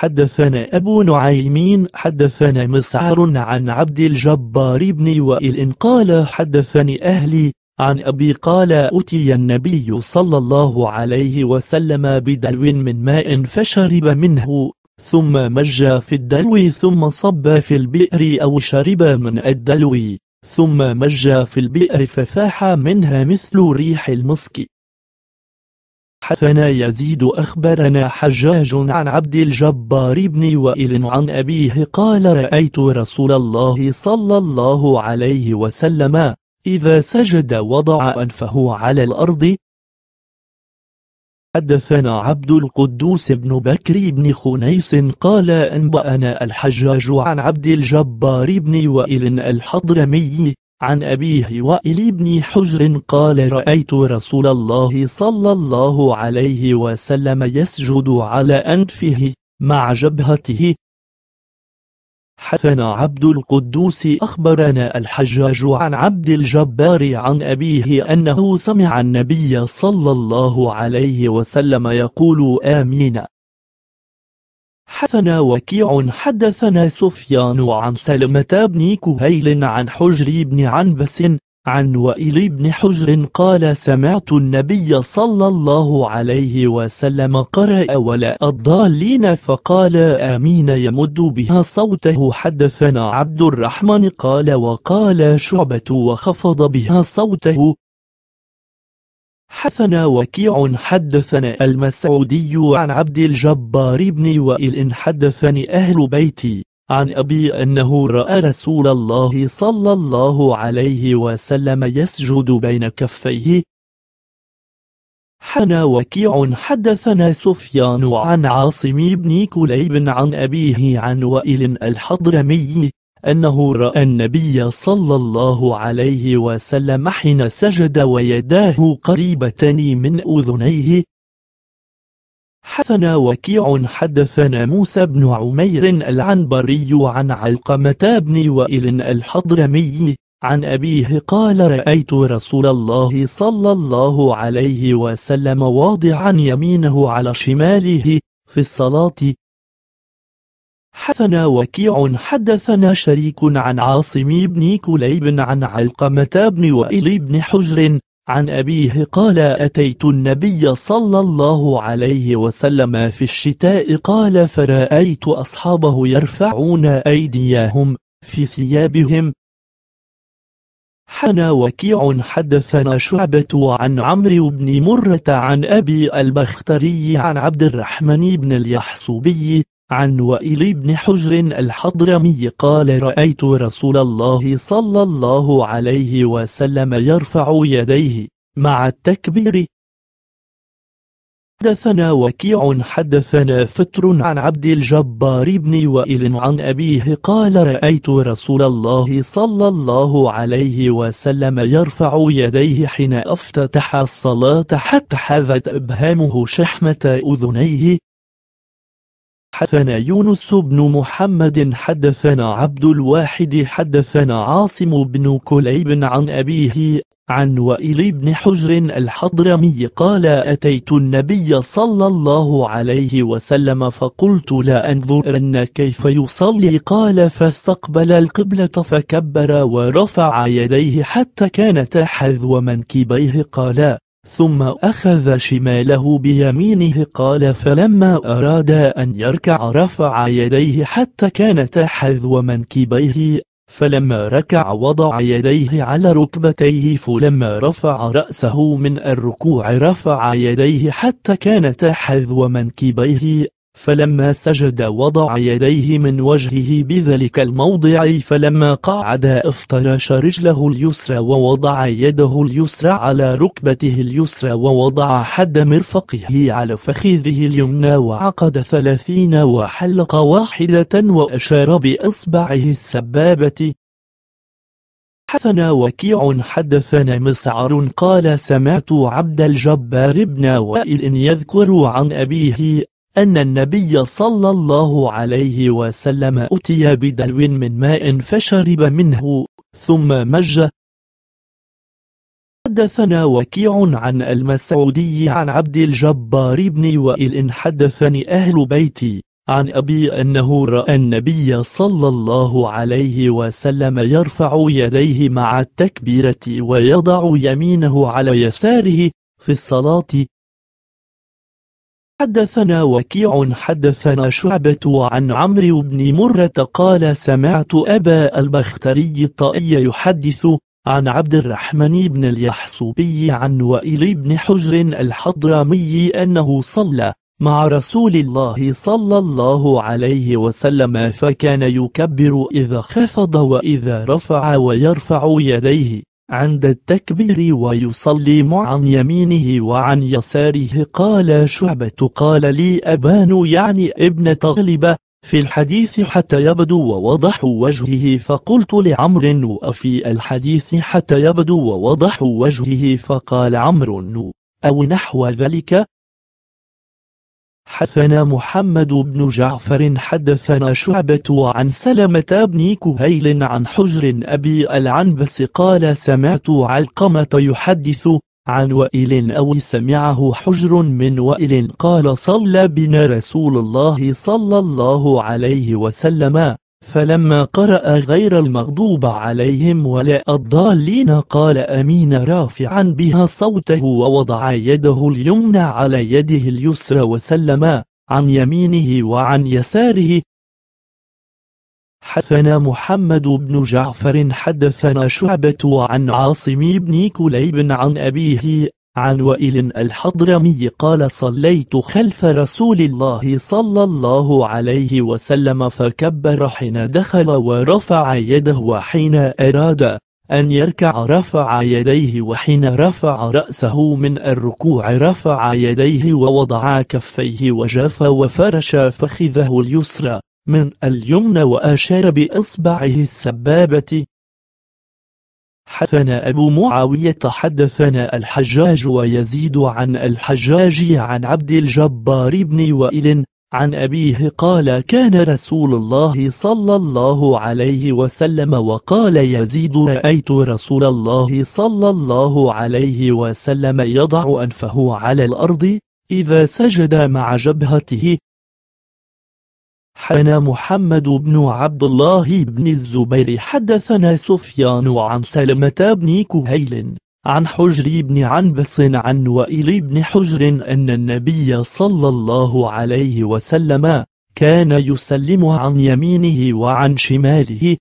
حدثنا أبو نعيمين حدثنا مسعر عن عبد الجبار بن وائل قال حدثني أهلي عن أبي قال أتي النبي صلى الله عليه وسلم بدلو من ماء فشرب منه ثم مج في الدلو ثم صب في البئر أو شرب من الدلو ثم مج في البئر ففاح منها مثل ريح المسك حدثنا يزيد أخبرنا حجاج عن عبد الجبار بن وائل عن أبيه قال رأيت رسول الله صلى الله عليه وسلم إذا سجد وضع أنفه على الأرض حدثنا عبد القدوس بن بكر بن خنيس قال أنبأنا الحجاج عن عبد الجبار بن وائل الحضرمي عن أبيه وائل بن حجر قال رأيت رسول الله صلى الله عليه وسلم يسجد على أنفه مع جبهته حثنا عبد القدوس أخبرنا الحجاج عن عبد الجبار عن أبيه أنه سمع النبي صلى الله عليه وسلم يقول آمين حدثنا وكيع حدثنا سفيان عن سلمة بن كهيل عن حجر بن عنبس عن وائل بن حجر قال سمعت النبي صلى الله عليه وسلم قرأ ولا الضالين فقال آمين يمد بها صوته حدثنا عبد الرحمن قال وقال شعبة وخفض بها صوته حثنا وكيع حدثنا المسعودي عن عبد الجبار بن وائل حدثني أهل بيتي عن أبي أنه رأى رسول الله صلى الله عليه وسلم يسجد بين كفيه حنا وكيع حدثنا سفيان عن عاصم بن كليب عن أبيه عن وائل الحضرمي أنه رأى النبي صلى الله عليه وسلم حين سجد ويداه قريبتان من أذنيه حدثنا وكيع حدثنا موسى بن عمير العنبري عن علقمة بن وائل الحضرمي عن أبيه قال رأيت رسول الله صلى الله عليه وسلم واضعا يمينه على شماله في الصلاة حدثنا وكيع حدثنا شريك عن عاصم بن كليب عن علقمة بن وائل بن حجر عن أبيه قال أتيت النبي صلى الله عليه وسلم في الشتاء قال فرأيت أصحابه يرفعون أيديهم في ثيابهم حنا وكيع حدثنا شعبة عن عمرو بن مرة عن أبي البختري عن عبد الرحمن بن اليحصبي عن وائل بن حجر الحضرمي قال رأيت رسول الله صلى الله عليه وسلم يرفع يديه مع التكبير حدثنا وكيع حدثنا فتر عن عبد الجبار بن وائل عن أبيه قال رأيت رسول الله صلى الله عليه وسلم يرفع يديه حين افتتح الصلاة حتى حذت أبهامه شحمة أذنيه حدثنا يونس بن محمد حدثنا عبد الواحد حدثنا عاصم بن كليب عن أبيه عن وائل بن حجر الحضرمي قال أتيت النبي صلى الله عليه وسلم فقلت لا أنظرن كيف يصلي قال فاستقبل القبلة فكبر ورفع يديه حتى كانت حذو منكبيه قال ثم أخذ شماله بيمينه قال فلما أراد أن يركع رفع يديه حتى كانتا حذو منكبيه فلما ركع وضع يديه على ركبتيه فلما رفع رأسه من الركوع رفع يديه حتى كانتا حذو منكبيه فلما سجد وضع يديه من وجهه بذلك الموضع فلما قعد افترش رجله اليسرى ووضع يده اليسرى على ركبته اليسرى ووضع حد مرفقه على فخذه اليمنى وعقد ثلاثين وحلق واحدة وأشار بأصبعه السبابة حدثنا وكيع حدثنا مسعر قال سمعت عبد الجبار بن وائل يذكر عن أبيه أن النبي صلى الله عليه وسلم أتي بدلو من ماء فشرب منه ثم مج حدثنا وكيع عن المسعودي عن عبد الجبار بن وائل حدثني أهل بيتي عن أبي أنه رأى النبي صلى الله عليه وسلم يرفع يديه مع التكبيرة ويضع يمينه على يساره في الصلاة حدثنا وكيع حدثنا شعبة عن عمرو بن مرة قال سمعت أبا البختري الطائي يحدث عن عبد الرحمن بن اليحصوبي عن وائل بن حجر الحضرمي أنه صلى مع رسول الله صلى الله عليه وسلم فكان يكبر إذا خفض وإذا رفع ويرفع يديه عند التكبير ويصلي مع عن يمينه وعن يساره قال شعبة قال لي أبان يعني ابن تغلب في الحديث حتى يبدو ووضح وجهه فقلت لعمر وفي الحديث حتى يبدو ووضح وجهه فقال عمرو أو نحو ذلك حدثنا محمد بن جعفر حدثنا شعبة عن سلمة بن كهيل عن حجر أبي العنبس قال سمعت علقمة يحدث عن وائل أو سمعه حجر من وائل قال صلى بنا رسول الله صلى الله عليه وسلم فلما قرأ غير المغضوب عليهم ولا الضالين قال أمين رافعا بها صوته ووضع يده اليمنى على يده اليسرى وسلم عن يمينه وعن يساره حدثنا محمد بن جعفر حدثنا شعبة عن عاصم بن كليب عن أبيه عن وائل الحضرمي قال صليت خلف رسول الله صلى الله عليه وسلم فكبر حين دخل ورفع يده وحين أراد أن يركع رفع يديه وحين رفع رأسه من الركوع رفع يديه ووضع كفيه وجاف وفرش فخذه اليسرى من اليمنى وأشار بإصبعه السبابة حدثنا أبو معاوية حدثنا الحجاج ويزيد عن الحجاج عن عبد الجبار بن وائل عن أبيه قال كان رسول الله صلى الله عليه وسلم وقال يزيد رأيت رسول الله صلى الله عليه وسلم يضع أنفه على الأرض إذا سجد مع جبهته حدثنا محمد بن عبد الله بن الزبير حدثنا سفيان عن سلمة بن كهيل عن حجر بن عنبس عن وائل بن حجر أن النبي صلى الله عليه وسلم كان يسلم عن يمينه وعن شماله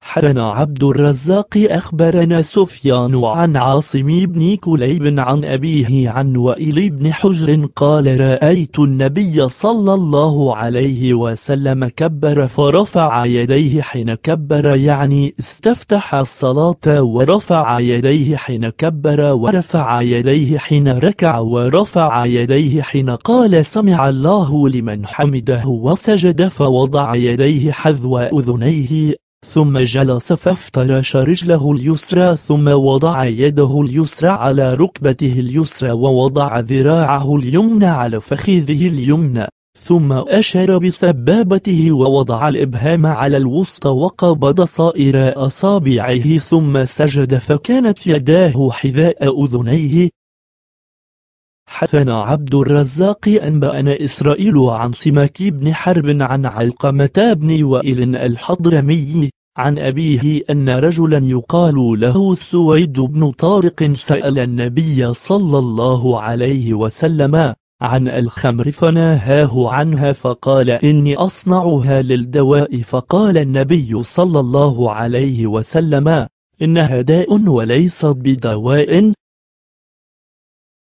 حدنا عبد الرزاق أخبرنا سفيان عن عاصم بن كليب عن أبيه عن وائل بن حجر قال رأيت النبي صلى الله عليه وسلم كبر فرفع يديه حين كبر يعني استفتح الصلاة ورفع يديه حين كبر ورفع يديه حين ركع ورفع يديه حين قال سمع الله لمن حمده وسجد فوضع يديه حذو أذنيه ثم جلس فافترش رجله اليسرى ثم وضع يده اليسرى على ركبته اليسرى ووضع ذراعه اليمنى على فخذه اليمنى ثم أشار بسبابته ووضع الإبهام على الوسطى وقبض صائر أصابعه ثم سجد فكانت يداه حذاء أذنيه حدثنا عبد الرزاق أنبأنا إسرائيل عن سماك بن حرب عن علقمة بن وائل الحضرمي عن أبيه أن رجلا يقال له السويد بن طارق سأل النبي صلى الله عليه وسلم عن الخمر فناهاه عنها فقال إني أصنعها للدواء فقال النبي صلى الله عليه وسلم إنها داء وليست بدواء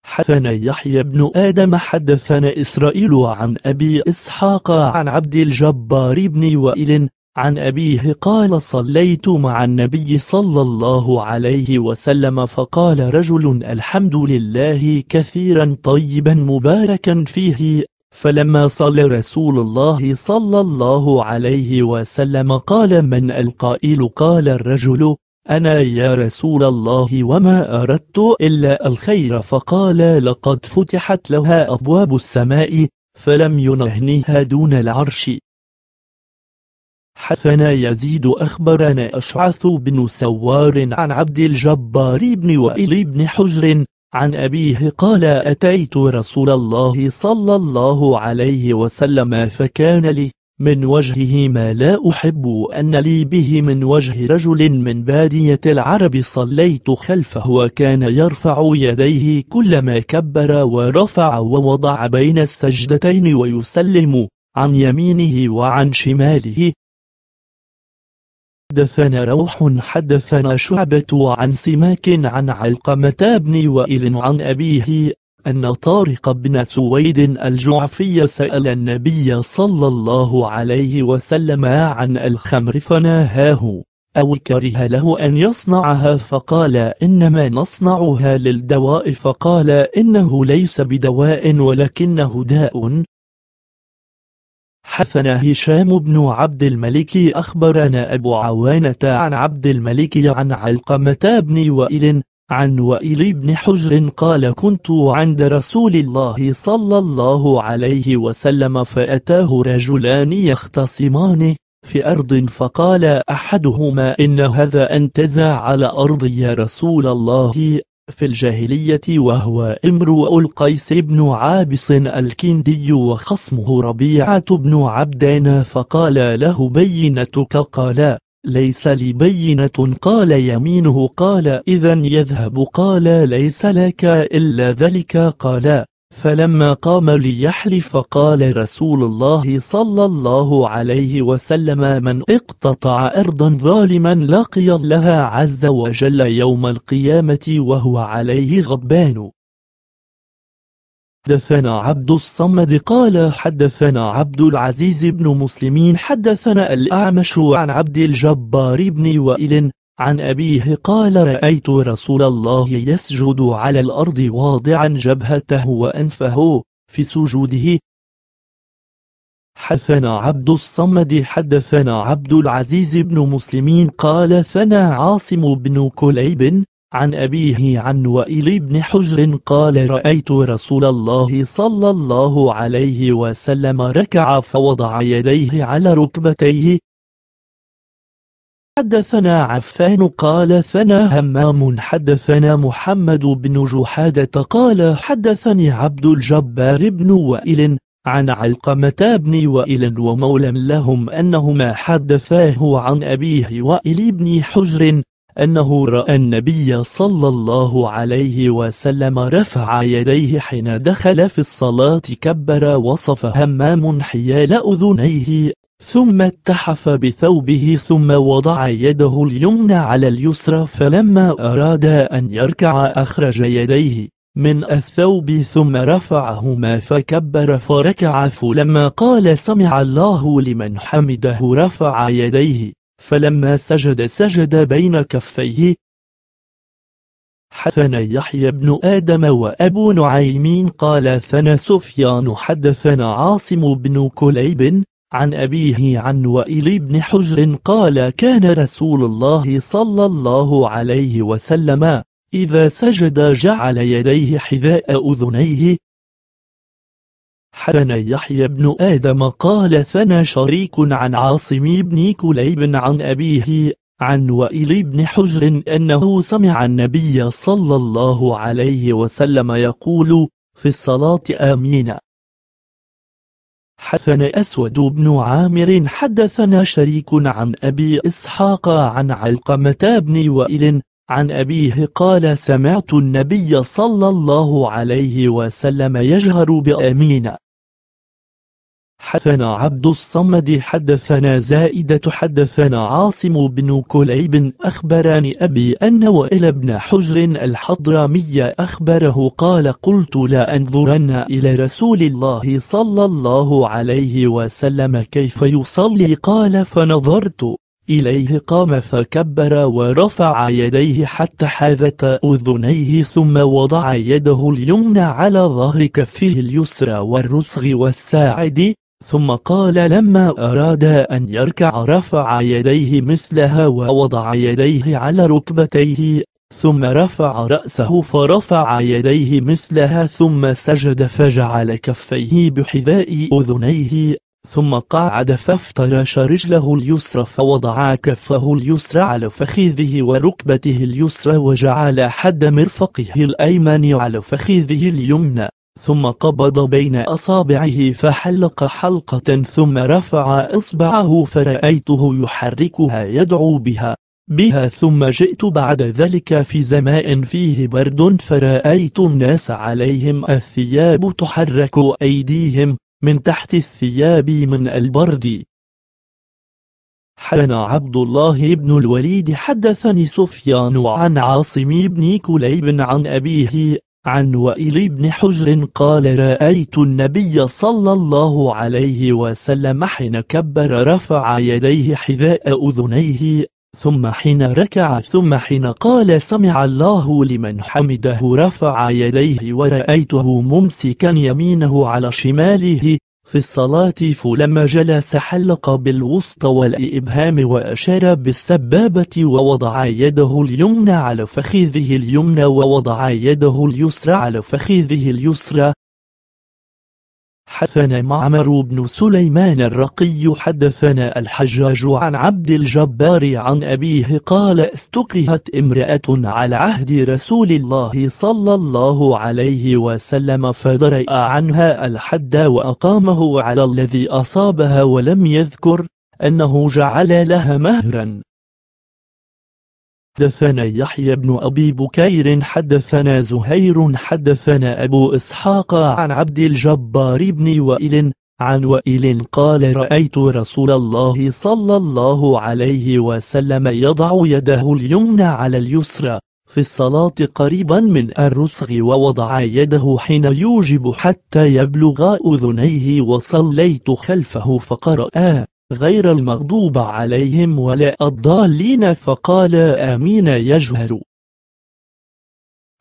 حدثنا يحيى بن آدم حدثنا إسرائيل عن أبي إسحاق عن عبد الجبار بن وائل عن أبيه قال صليت مع النبي صلى الله عليه وسلم فقال رجل الحمد لله كثيرا طيبا مباركا فيه فلما صلى رسول الله صلى الله عليه وسلم قال من القائل قال الرجل أنا يا رسول الله وما أردت إلا الخير فقال لقد فتحت لها أبواب السماء فلم ينهنيها دون العرش حثنا يزيد أخبرنا أشعث بن سوار عن عبد الجبار بن وإلي بن حجر عن أبيه قال أتيت رسول الله صلى الله عليه وسلم فكان لي من وجهه ما لا أحب أن لي به من وجه رجل من بادية العرب صليت خلفه وكان يرفع يديه كلما كبر ورفع ووضع بين السجدتين ويسلم عن يمينه وعن شماله حدثنا روح حدثنا شعبة عن سماك عن علقمة بن وائل عن أبيه أن طارق بن سويد الجعفي سأل النبي صلى الله عليه وسلم عن الخمر فناهاه أو كره له أن يصنعها فقال إنما نصنعها للدواء فقال إنه ليس بدواء ولكنه داء حثنا هشام بن عبد الملك أخبرنا أبو عوانة عن عبد الملك عن علقمة بن وائل عن وائل بن حجر قال كنت عند رسول الله صلى الله عليه وسلم فأتاه رجلان يختصمان في أرض فقال أحدهما إن هذا أنتزع على أرضي يا رسول الله في الجاهلية وهو امرؤ القيس بن عابس الكندي وخصمه ربيعة بن عبدان فقال له بينتك قال ليس لي بينة قال يمينه قال إذا يذهب قال ليس لك إلا ذلك قال فلما قام ليحلف قال رسول الله صلى الله عليه وسلم من اقتطع أرضا ظالما لقي الله عز وجل يوم القيامة وهو عليه غضبان حدثنا عبد الصمد قال حدثنا عبد العزيز بن مسلمين حدثنا الأعمش عن عبد الجبار بن وائل عن أبيه قال رأيت رسول الله يسجد على الأرض واضعا جبهته وأنفه في سجوده حدثنا عبد الصمد حدثنا عبد العزيز بن مسلمين قال ثنا عاصم بن كليب عن أبيه عن وائل بن حجر قال رأيت رسول الله صلى الله عليه وسلم ركع فوضع يديه على ركبتيه حدثنا عفان قال ثنا همام حدثنا محمد بن جحادة قال حدثني عبد الجبار بن وائل عن علقمة بن وائل ومولى لهم أنهما حدثاه عن أبيه وائل بن حجر أنه رأى النبي صلى الله عليه وسلم رفع يديه حين دخل في الصلاة كبر وصف همام حيال أذنيه ثم اتحف بثوبه ثم وضع يده اليمنى على اليسرى فلما أراد أن يركع أخرج يديه من الثوب ثم رفعهما فكبر فركع فلما قال سمع الله لمن حمده رفع يديه فلما سجد سجد بين كفيه حدثنا يحيى بن آدم وأبو نعيم قال ثنا سفيان حدثنا عاصم بن كليب عن أبيه عن وائل بن حجر قال كان رسول الله صلى الله عليه وسلم إذا سجد جعل يديه حذاء أذنيه حدنا يحيى بن آدم قال ثنى شريك عن عاصم بن كليب عن أبيه عن وائل بن حجر أنه سمع النبي صلى الله عليه وسلم يقول في الصلاة آمين حدثنا أسود بن عامر حدثنا شريك عن أبي إسحاق عن علقمة بن وائل عن أبيه قال سمعت النبي صلى الله عليه وسلم يجهر بأمين حدثنا عبد الصمد حدثنا زائدة حدثنا عاصم بن كليب أخبرني أبي أن وإلى بن حجر الحضرمي أخبره قال قلت لا أنظرن إلى رسول الله صلى الله عليه وسلم كيف يصلي قال فنظرت إليه قام فكبر ورفع يديه حتى حاذت أذنيه ثم وضع يده اليمنى على ظهر كفه اليسرى والرسغ والساعد ثم قال لما أراد أن يركع رفع يديه مثلها ووضع يديه على ركبتيه ثم رفع رأسه فرفع يديه مثلها ثم سجد فجعل كفيه بحذاء أذنيه ثم قعد فافترش رجله اليسرى فوضع كفه اليسرى على فخذه وركبته اليسرى وجعل حد مرفقه الأيمن على فخذه اليمنى ثم قبض بين أصابعه فحلق حلقة ثم رفع إصبعه فرأيته يحركها يدعو بها بها ثم جئت بعد ذلك في زماء فيه برد فرأيت الناس عليهم الثياب تحرك أيديهم من تحت الثياب من البرد حدنا عبد الله بن الوليد حدثني سفيان عن عاصم بن كليب عن أبيه عن وائل بن حجر قال رأيت النبي صلى الله عليه وسلم حين كبر رفع يديه حذاء أذنيه ثم حين ركع ثم حين قال سمع الله لمن حمده رفع يديه ورأيته ممسكا يمينه على شماله في الصلاة فلما جلس حلق بالوسط والإبهام وأشار بالسبابة ووضع يده اليمنى على فخذه اليمنى ووضع يده اليسرى على فخذه اليسرى حدثنا معمر بن سليمان الرقي حدثنا الحجاج عن عبد الجبار عن أبيه قال استكرهت امرأة على عهد رسول الله صلى الله عليه وسلم فدرأ عنها الحد وأقامه على الذي أصابها ولم يذكر أنه جعل لها مهرا حدثنا يحيى بن أبي بكير حدثنا زهير حدثنا أبو إسحاق عن عبد الجبار بن وائل عن وائل قال رأيت رسول الله صلى الله عليه وسلم يضع يده اليمنى على اليسرى في الصلاة قريبا من الرسغ ووضع يده حين يوجب حتى يبلغ أذنيه وصليت خلفه فقرأ غير المغضوب عليهم ولا الضالين فقال آمين يجهر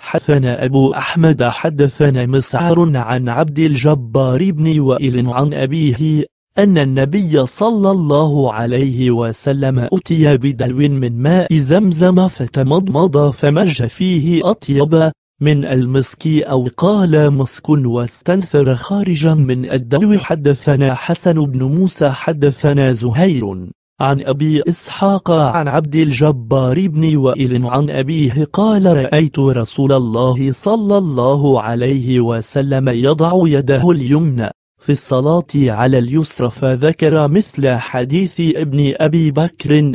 حدثنا أبو أحمد حدثنا مسعر عن عبد الجبار بن وائل عن أبيه أن النبي صلى الله عليه وسلم أتي بدلو من ماء زمزم فتمضمض فمج فيه أطيب من المسك أو قال مسك واستنثر خارجا من الدلو حدثنا حسن بن موسى حدثنا زهير عن أبي إسحاق عن عبد الجبار بن وائل عن أبيه قال رأيت رسول الله صلى الله عليه وسلم يضع يده اليمنى في الصلاة على اليسرى فذكر مثل حديث ابن أبي بكر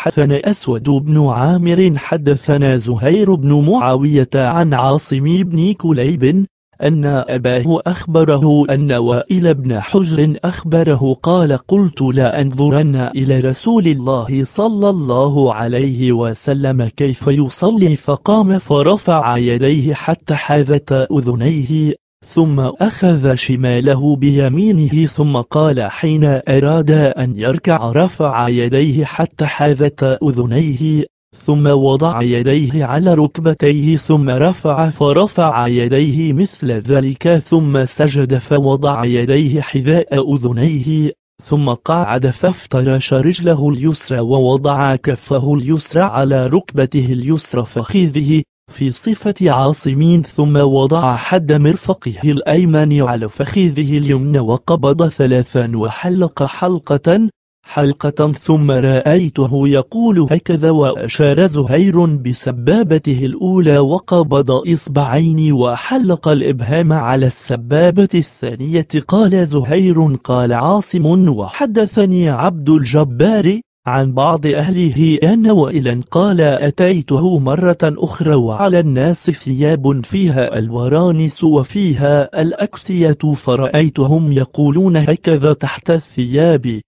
حدثنا أسود بن عامر حدثنا زهير بن معاوية عن عاصم بن كليب أن أباه أخبره أن وائل بن حجر أخبره قال قلت لا أنظرن إلى رسول الله صلى الله عليه وسلم كيف يصلي فقام فرفع يديه حتى حاذت أذنيه ثم أخذ شماله بيمينه ثم قال حين أراد أن يركع رفع يديه حتى حاذت أذنيه ثم وضع يديه على ركبتيه ثم رفع فرفع يديه مثل ذلك ثم سجد فوضع يديه حذاء أذنيه ثم قعد فافترش رجله اليسرى ووضع كفه اليسرى على ركبته اليسرى فخذه في صفة عاصمين ثم وضع حد مرفقه الأيمن على فخذه اليمنى وقبض ثلاثا وحلق حلقة حلقة ثم رأيته يقول هكذا وأشار زهير بسبابته الأولى وقبض إصبعين وحلق الإبهام على السبابة الثانية قال زهير قال عاصم وحدثني عبد الجبار عن بعض أهله أن وإلا قال أتيته مرة أخرى وعلى الناس ثياب فيها الورانس وفيها الأكسية فرأيتهم يقولون هكذا تحت الثياب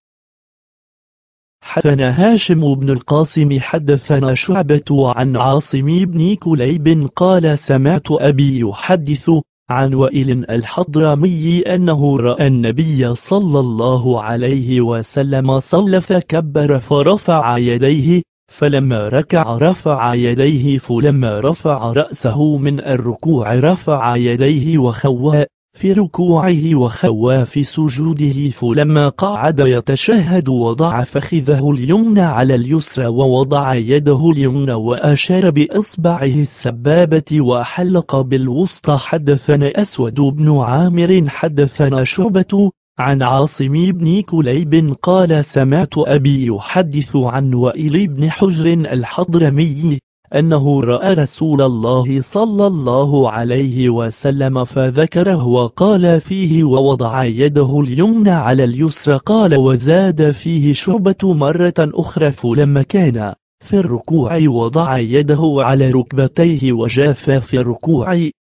حدثنا هاشم بن القاسم حدثنا شعبة عن عاصم بن كليب قال سمعت أبي يحدث عن وائل الحضرمي أنه رأى النبي صلى الله عليه وسلم صلى فكبر فرفع يديه فلما ركع رفع يديه فلما رفع رأسه من الركوع رفع يديه وخوى في ركوعه وخوى في سجوده فلما قعد يتشهد وضع فخذه اليمنى على اليسرى ووضع يده اليمنى وأشار بإصبعه السبابة وحلق بالوسطى حدثنا أسود بن عامر حدثنا شعبة عن عاصم بن كليب قال سمعت أبي يحدث عن وائل بن حجر الحضرمي أنه رأى رسول الله صلى الله عليه وسلم فذكره وقال فيه ووضع يده اليمنى على اليسرى قال وزاد فيه شعبة مرة أخرى فلما كان في الركوع وضع يده على ركبتيه وجاف في الركوع